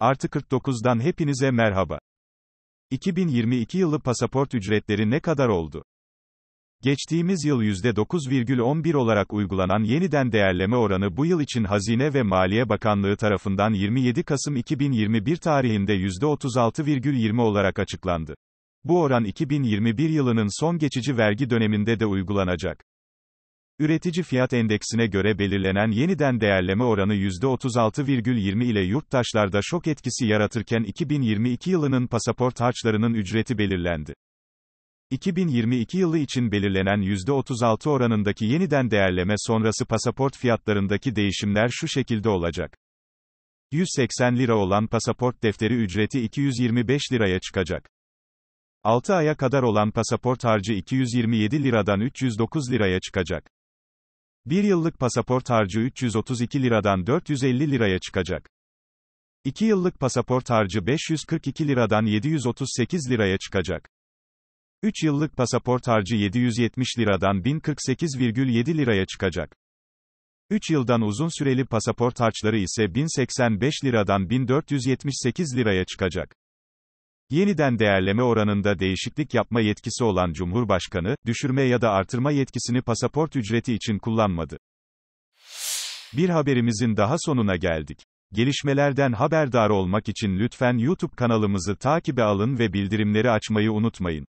Artı 49'dan hepinize merhaba. 2022 yılı pasaport ücretleri ne kadar oldu? Geçtiğimiz yıl %9,11 olarak uygulanan yeniden değerleme oranı bu yıl için Hazine ve Maliye Bakanlığı tarafından 27 Kasım 2021 tarihinde %36,20 olarak açıklandı. Bu oran 2021 yılının son geçici vergi döneminde de uygulanacak. Üretici fiyat endeksine göre belirlenen yeniden değerleme oranı %36,20 ile yurttaşlarda şok etkisi yaratırken 2022 yılının pasaport harçlarının ücreti belirlendi. 2022 yılı için belirlenen %36 oranındaki yeniden değerleme sonrası pasaport fiyatlarındaki değişimler şu şekilde olacak. 180 lira olan pasaport defteri ücreti 225 liraya çıkacak. 6 aya kadar olan pasaport harcı 227 liradan 309 liraya çıkacak. Bir yıllık pasaport harcı 332 liradan 450 liraya çıkacak. 2 yıllık pasaport harcı 542 liradan 738 liraya çıkacak. 3 yıllık pasaport harcı 770 liradan 1048,7 liraya çıkacak. 3 yıldan uzun süreli pasaport harçları ise 1085 liradan 1478 liraya çıkacak. Yeniden değerleme oranında değişiklik yapma yetkisi olan Cumhurbaşkanı, düşürme ya da artırma yetkisini pasaport ücreti için kullanmadı. Bir haberimizin daha sonuna geldik. Gelişmelerden haberdar olmak için lütfen YouTube kanalımızı takibe alın ve bildirimleri açmayı unutmayın.